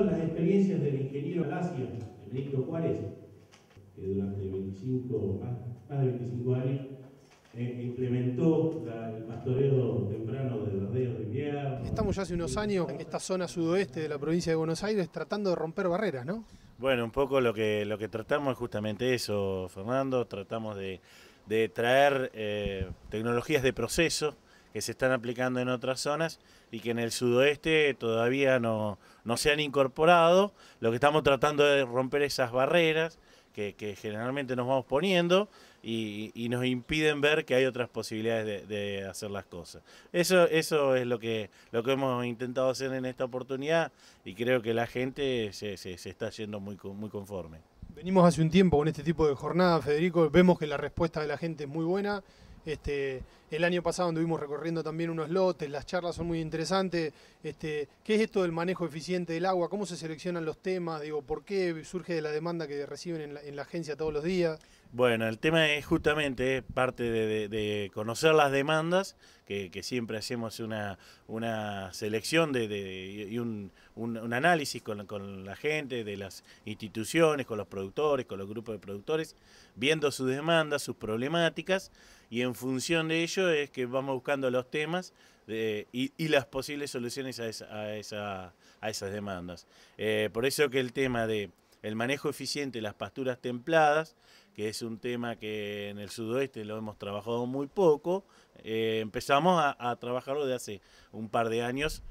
las experiencias del ingeniero Alasia, Benito Juárez, que durante 25, más, de 25 años eh, implementó el pastoreo temprano de verdeos de Estamos ya hace unos años en esta zona sudoeste de la provincia de Buenos Aires tratando de romper barreras, ¿no? Bueno, un poco lo que, lo que tratamos es justamente eso, Fernando, tratamos de, traer eh, tecnologías de proceso que se están aplicando en otras zonas y que en el sudoeste todavía no, no se han incorporado. Lo que estamos tratando de romper esas barreras que, generalmente nos vamos poniendo y, nos impiden ver que hay otras posibilidades de, hacer las cosas. Eso, eso es lo que, lo que hemos intentado hacer en esta oportunidad y creo que la gente se, está yendo muy, muy conforme. Venimos hace un tiempo con este tipo de jornada, Federico, vemos que la respuesta de la gente es muy buena. Este, el año pasado anduvimos recorriendo también unos lotes, las charlas son muy interesantes. Este, ¿Qué es esto del manejo eficiente del agua? ¿Cómo se seleccionan los temas? Digo, ¿Por qué surge de la demanda que reciben en la agencia todos los días? Bueno, el tema es justamente parte de, conocer las demandas, que, siempre hacemos una, selección de, y un, análisis con, la gente, de las instituciones, con los productores, con los grupos de productores, viendo sus demandas, sus problemáticas, y en función de ello es que vamos buscando los temas y, y, las posibles soluciones a, esa, a, esas demandas. Eh, por eso que el tema de el manejo eficiente de las pasturas templadas, que es un tema que en el sudoeste lo hemos trabajado muy poco. Eh, empezamos a, trabajarlo de hace un par de años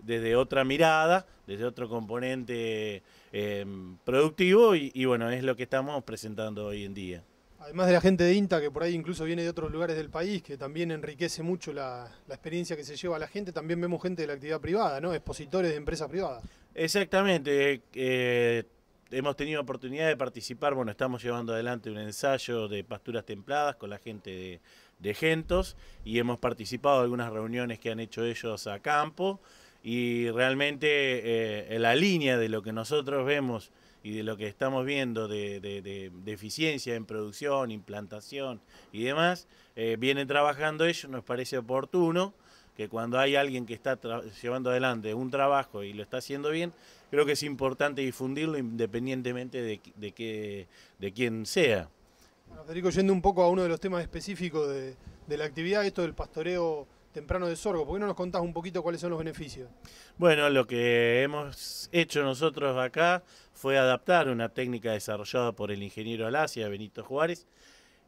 desde otra mirada, desde otro componente em, productivo y, bueno, es lo que estamos presentando hoy en día. Además de la gente de INTA, que por ahí incluso viene de otros lugares del país, que también enriquece mucho la, experiencia que se lleva la gente, también vemos gente de la actividad privada, ¿no? Expositores de empresas privadas. Exactamente. Eh, hemos tenido oportunidad de participar, bueno, estamos llevando adelante un ensayo de pasturas templadas con la gente de, Gentos y hemos participado en algunas reuniones que han hecho ellos a campo y realmente eh, en la línea de lo que nosotros vemos y de lo que estamos viendo de, eficiencia en producción, implantación y demás, eh, vienen trabajando ellos, nos parece oportuno que cuando hay alguien que está llevando adelante un trabajo y lo está haciendo bien, creo que es importante difundirlo independientemente de, quién sea. Bueno, Federico, yendo un poco a uno de los temas específicos de, de la actividad, esto del pastoreo temprano de sorgo. ¿Por qué no nos contás un poquito cuáles son los beneficios? Bueno, lo que hemos hecho nosotros acá fue adaptar una técnica desarrollada por el ingeniero Alasia, Benito Juárez,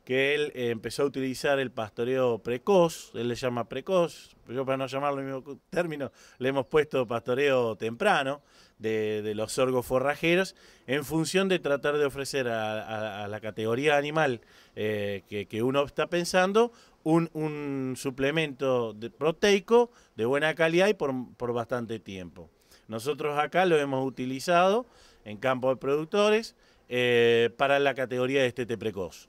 que él eh, empezó a utilizar el pastoreo precoz, él le llama precoz, yo para no llamarlo el mismo término, le hemos puesto pastoreo temprano de, los sorgos forrajeros, en función de tratar de ofrecer a, la categoría animal eh, que, uno está pensando un, suplemento proteico de buena calidad y por, bastante tiempo. Nosotros acá lo hemos utilizado en campo de productores eh, para la categoría de estete precoz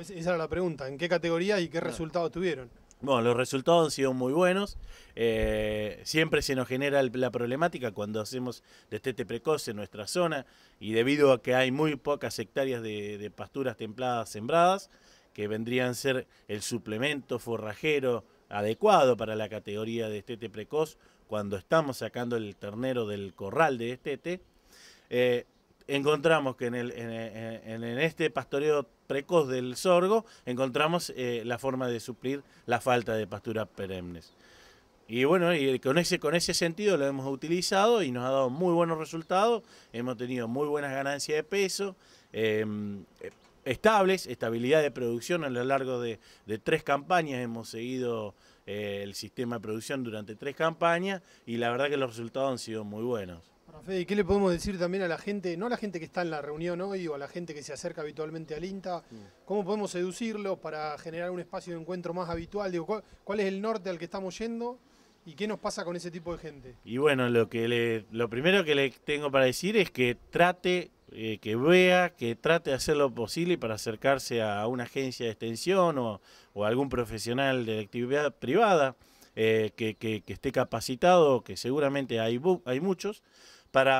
esa era la pregunta. ¿En qué categoría y qué resultados tuvieron? Bueno, los resultados han sido muy buenos. Eh, siempre se nos genera la problemática cuando hacemos destete precoz en nuestra zona y debido a que hay muy pocas hectáreas de, pasturas templadas sembradas, que vendrían a ser el suplemento forrajero adecuado para la categoría de destete precoz cuando estamos sacando el ternero del corral de destete, eh, encontramos que en, en este pastoreo precoz del sorgo, encontramos eh, la forma de suplir la falta de pasturas perennes. Y bueno, y con ese, con ese sentido lo hemos utilizado y nos ha dado muy buenos resultados. Hemos tenido muy buenas ganancias de peso, em, eh, estables, estabilidad de producción a lo largo de, tres campañas. Hemos seguido eh, el sistema de producción durante tres campañas y la verdad que los resultados han sido muy buenos. ¿qué le podemos decir también a la gente, no a la gente que está en la reunión hoy o a la gente que se acerca habitualmente al INTA? Mm. ¿Cómo podemos seducirlo para generar un espacio de encuentro más habitual? ¿cuál, es el norte al que estamos yendo? ¿Y qué nos pasa con ese tipo de gente? Y bueno, lo, que lo primero que le tengo para decir es que trate eh, que vea, que trate de hacer lo posible para acercarse a una agencia de extensión o, a algún profesional de actividad privada eh, que, que, esté capacitado, que seguramente hay, hay muchos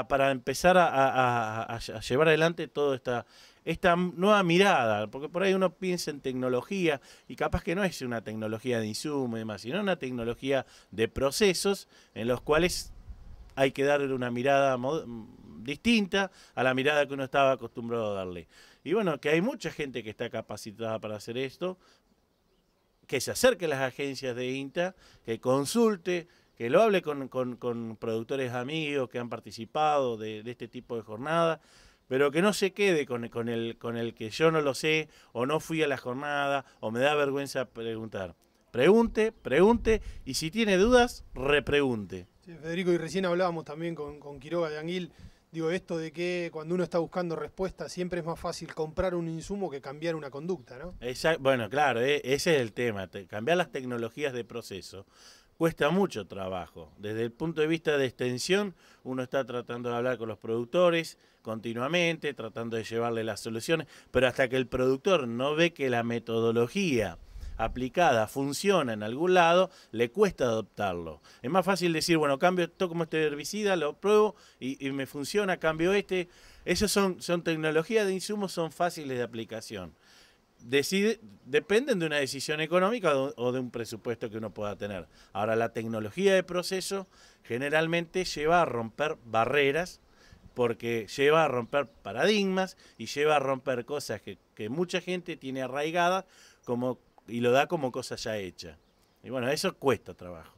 para, empezar a, llevar adelante toda esta, esta nueva mirada, porque por ahí uno piensa en tecnología y capaz que no es una tecnología de insumo y demás, sino una tecnología de procesos en los cuales hay que darle una mirada distinta a la mirada que uno estaba acostumbrado a darle. Y bueno, que hay mucha gente que está capacitada para hacer esto, que se acerque a las agencias de INTA, que consulte que lo hable con, productores amigos que han participado de, este tipo de jornada, pero que no se quede con, el, con el que yo no lo sé, o no fui a la jornada, o me da vergüenza preguntar. Pregunte, pregunte, y si tiene dudas, repregunte. Federico, y recién hablábamos también con, Quiroga de Anguil, digo, esto de que cuando uno está buscando respuestas siempre es más fácil comprar un insumo que cambiar una conducta, ¿no? bueno, claro, e-, ese es el tema, cambiar las tecnologías de proceso cuesta mucho trabajo. Desde el punto de vista de extensión, uno está tratando de hablar con los productores continuamente, tratando de llevarle las soluciones, pero hasta que el productor no ve que la metodología aplicada funciona en algún lado, le cuesta adoptarlo. Es más fácil decir, bueno, cambio, como este herbicida, lo pruebo y, y, me funciona, cambio este. Esas son, son tecnologías de insumos, son fáciles de aplicación dependen de una decisión económica o de un presupuesto que uno pueda tener. Ahora, la tecnología de proceso generalmente lleva a romper barreras porque lleva a romper paradigmas y lleva a romper cosas que, mucha gente tiene arraigadas como, y lo da como cosa ya hecha. Y bueno, eso cuesta trabajo.